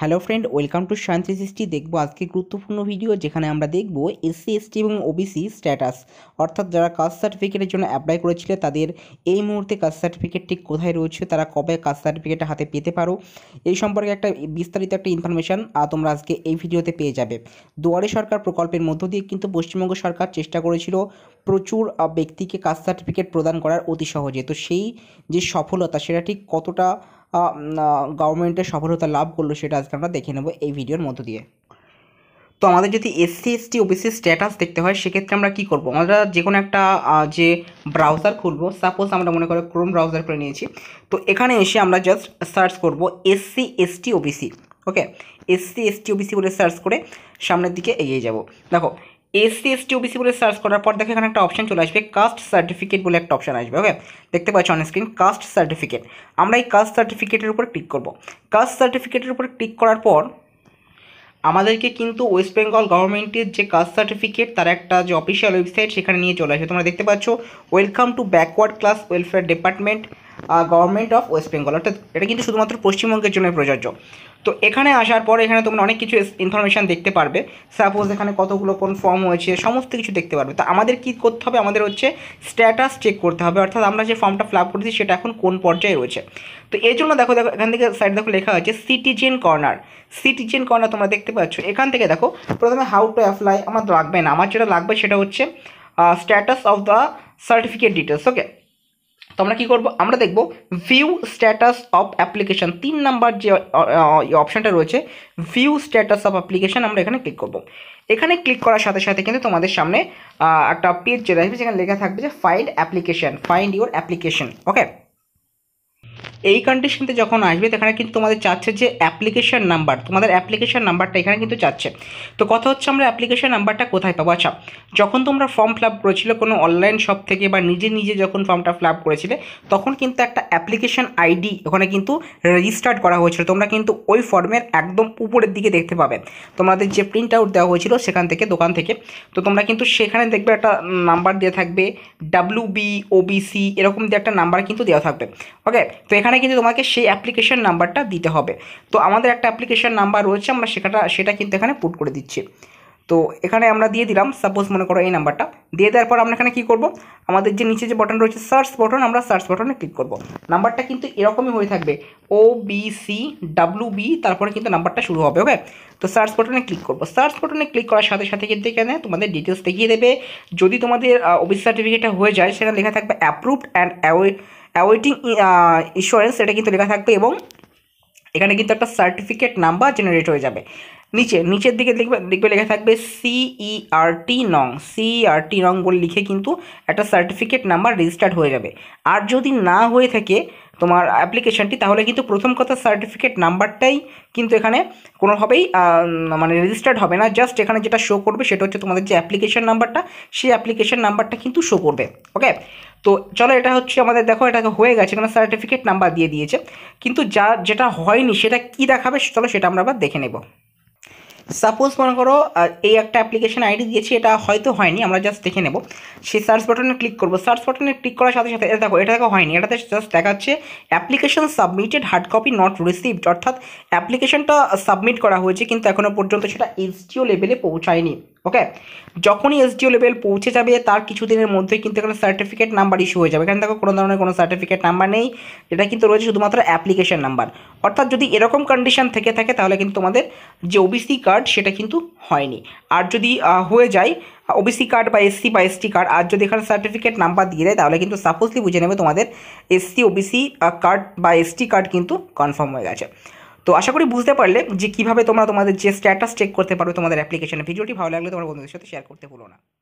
hello friend welcome to শান্তি সৃষ্টি দেখবো আজকে গুরুত্বপূর্ণ ভিডিও যেখানে আমরা দেখবো এসসি এসটি এবং ওবিসি স্ট্যাটাস অর্থাৎ যারা কাস্ট সার্টিফিকেটের জন্য অ্যাপ্লাই করেছিল তাদের এই মুহূর্তে কাস্ট সার্টিফিকেট ঠিক কোথায় রয়েছে তারা কবে কাস্ট সার্টিফিকেট হাতে পেতে পারো এই সম্পর্কে একটা বিস্তারিত একটা ইনফরমেশান তোমরা আজকে এই ভিডিওতে পেয়ে যাবে দুয়ারে সরকার প্রকল্পের মধ্য দিয়ে কিন্তু পশ্চিমবঙ্গ সরকার চেষ্টা করেছিল প্রচুর ব্যক্তিকে কাস্ট সার্টিফিকেট প্রদান করার অতি সহজে তো সেই যে সফলতা সেটা ঠিক কতটা গভর্নমেন্টের সফলতা লাভ করলো সেটা আজকে আমরা দেখে নেব এই ভিডিওর মধ্য দিয়ে তো আমাদের যদি এসসি এসটি ওবিসি স্ট্যাটাস দেখতে হয় সেক্ষেত্রে আমরা কি করব আমরা যে কোনো একটা যে ব্রাউজার খুলবো সাপোজ আমরা মনে করো ক্রোম ব্রাউজার করে নিয়েছি তো এখানে এসে আমরা জাস্ট সার্চ করব SC ST OBC okay SC ST OBC বলে সার্চ করে সামনের দিকে এগিয়ে যাব দেখো এসসি এসটি ওবিসি বলে সার্চ করার পর দেখো এখানে একটা অপশন চলে আসবে কাস্ট সার্টিফিকেট বলে একটা অপশন আসবে ওকে দেখতে পাচ্ছ অন স্ক্রিন কাস্ট সার্টিফিকেট আমরা এই কাস্ট সার্টিফিকেটের উপর ক্লিক করব কাস্ট সার্টিফিকেটের উপর ক্লিক করার পর আমাদেরকে কিন্তু ওয়েস্ট বেঙ্গল গভর্নমেন্টের যে কাস্ট সার্টিফিকেট তার একটা যে অফিসিয়াল ওয়েবসাইট সেখানে নিয়ে চলে আসবে তোমরা দেখতে পাচ্ছ welcome to backward class welfare department government of West Bengal অর্থাৎ এটা কিন্তু শুধুমাত্র পশ্চিমবঙ্গের জন্য প্রযোজ্য তো এখানে আসার পর এখানে তোমরা অনেক কিছু ইনফরমেশান দেখতে পারবে সাপোজ এখানে কতগুলো কোন ফর্ম হয়েছে সমস্ত কিছু দেখতে পারবে তো আমাদের কি করতে হবে আমাদের হচ্ছে স্ট্যাটাস চেক করতে হবে অর্থাৎ আমরা যে ফর্মটা ফিল আপ করেছি সেটা এখন কোন পর্যায়ে রয়েছে তো এর জন্য দেখো দেখো এখান থেকে সাইড দেখো লেখা হয়েছে সিটিজেন কর্নার সিটিজেন কর্নার তোমরা দেখতে পাচ্ছ এখান থেকে দেখো প্রথমে হাউ টু অ্যাপ্লাই আমার লাগবে না আমার যেটা লাগবে সেটা হচ্ছে status of the certificate details okay তো আমরা কী করবো আমরা দেখব ভিউ স্ট্যাটাস অফ অ্যাপ্লিকেশান তিন নাম্বার যে অপশানটা রয়েছে ভিউ স্ট্যাটাস অফ অ্যাপ্লিকেশান আমরা এখানে ক্লিক করব এখানে ক্লিক করার সাথে সাথে কিন্তু তোমাদের সামনে একটা পেজ চলে আসবে যেখানে লেখা থাকবে যে find application find your application okay এই কন্ডিশনতে যখন আসবে এখানে কিন্তু তোমাদের চাচ্ছে যে অ্যাপ্লিকেশান নাম্বার তোমাদের অ্যাপ্লিকেশান নাম্বারটা এখানে কিন্তু চাচ্ছে তো কথা হচ্ছে আমরা অ্যাপ্লিকেশান নাম্বারটা কোথায় পাবো আচ্ছা যখন তোমরা ফর্ম ফিল আপ করেছিলে কোনো অনলাইন শপ থেকে বা নিজে নিজে যখন ফর্মটা ফিল আপ করেছিলে তখন কিন্তু একটা অ্যাপ্লিকেশান আইডি ওখানে কিন্তু রেজিস্টার্ড করা হয়েছিল তোমরা কিন্তু ওই ফর্মের একদম উপরের দিকে দেখতে পাবে তোমাদের যে প্রিন্ট আউট দেওয়া হয়েছিল সেখান থেকে দোকান থেকে তো তোমরা কিন্তু সেখানে দেখবে একটা নাম্বার দেওয়া থাকবে ডাব্লিউ বি ওবিসি এরকম দিয়ে একটা নাম্বার কিন্তু দেওয়া থাকবে ওকে তো সেখানে কিন্তু তোমাকে সেই অ্যাপ্লিকেশান নাম্বারটা দিতে হবে তো আমাদের একটা অ্যাপ্লিকেশন নাম্বার রয়েছে আমরা সেখানটা সেটা কিন্তু এখানে পুট করে দিচ্ছি তো এখানে আমরা দিয়ে দিলাম সাপোজ মনে করো এই নাম্বারটা দিয়ে দেওয়ার পর আমরা এখানে কী করবো আমাদের যে নিচে যে বটন রয়েছে সার্চ বটন আমরা সার্চ বটনে ক্লিক করব নাম্বারটা কিন্তু এরকমই হয়ে থাকবে O B C W B তারপরে কিন্তু নাম্বারটা শুরু হবে ওকে তো সার্চ বটনে ক্লিক করবো সার্চ বটনে ক্লিক করার সাথে সাথে কিন্তু এখানে তোমাদের ডিটেলস দেখিয়ে দেবে যদি তোমাদের ওবিসি সার্টিফিকেটটা হয়ে যায় সেখানে লেখা থাকবে approved and away awaiting insurance uh, সেটা কিন্তু লেখা থাকবে এবং এখানে কিন্তু একটা সার্টিফিকেট নাম্বার জেনারেট হয়ে যাবে নিচে নিচের দিকে দেখবে দেখবে লেখা থাকবে সিইআরটি e নং সিইআরটি e নং বলে লিখে কিন্তু একটা সার্টিফিকেট নাম্বার রেজিস্টার্ড হয়ে যাবে আর যদি না হয়ে থাকে তোমার অ্যাপ্লিকেশানটি তাহলে কিন্তু প্রথম কথা সার্টিফিকেট নাম্বারটাই কিন্তু এখানে কোনোভাবেই মানে রেজিস্টার্ড হবে না জাস্ট এখানে যেটা শো করবে সেটা হচ্ছে তোমাদের যে অ্যাপ্লিকেশান নাম্বারটা সেই অ্যাপ্লিকেশান নাম্বারটা কিন্তু শো করবে ওকে তো চলো এটা হচ্ছে আমাদের দেখো এটা হয়ে গেছে এখানে সার্টিফিকেট নাম্বার দিয়ে দিয়েছে কিন্তু যা যেটা হয়নি সেটা কি দেখাবে চলো সেটা আমরা আবার দেখে নেব সাপোজ মনে করো এই একটা অ্যাপ্লিকেশন আইডি দিয়েছি এটা হয়তো হয়নি আমরা জাস্ট দেখে নেব সেই সার্চ বাটনে ক্লিক করবো সার্চ বাটনে ক্লিক করার সাথে সাথে এটা দেখো এটা দেখো হয়নি এটাতে জাস্ট দেখাচ্ছে application submitted hard copy not received অর্থাৎ অ্যাপ্লিকেশনটা সাবমিট করা হয়েছে কিন্তু এখনও পর্যন্ত সেটা এসটিও লেভেলে পৌঁছায়নি ওকে যখনই এসডিও লেভেল পৌঁছে যাবে তার কিছুদিনের মধ্যেই কিন্তু এখানে সার্টিফিকেট নাম্বার ইস্যু হয়ে যাবে এখানে দেখো কোনো ধরনের কোনো সার্টিফিকেট নাম্বার নেই এটা কিন্তু রয়েছে শুধুমাত্র অ্যাপ্লিকেশন নাম্বার অর্থাৎ যদি এরকম কন্ডিশন থেকে থাকে তাহলে কিন্তু তোমাদের যে ওবিসি কার্ড সেটা কিন্তু হয়নি আর যদি হয়ে যায় ওবিসি কার্ড বা এসসি বা এসটি কার্ড আর যদি এখানে সার্টিফিকেট নাম্বার দিয়ে দেয় তাহলে কিন্তু সাপোজলি বুঝে নেবে তোমাদের এসসি ওবিসি কার্ড বা এসটি কার্ড কিন্তু কনফার্ম হয়ে গেছে তো আশা করি বুঝতে পারলে যে কিভাবে তোমরা তোমাদের যে স্ট্যাটাস চেক করতে পারবে তোমাদের অ্যাপ্লিকেশনে ভিডিওটি ভালো লাগলে তোমার বন্ধুদের সাথে শেয়ার করতে ভুলো না